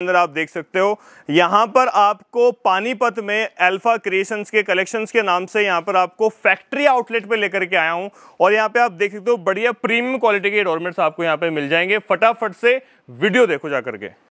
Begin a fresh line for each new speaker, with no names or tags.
अंदर आप देख सकते हो यहां पर आपको पानीपत में अल्फा क्रिएशंस के कलेक्शंस के नाम से यहां पर आपको फैक्ट्री आउटलेट पे लेकर के आया हूं और यहां पे आप देख सकते हो बढ़िया प्रीमियम क्वालिटी के डोरमेट्स आपको यहां पे मिल जाएंगे फटाफट से वीडियो देखो जाकर के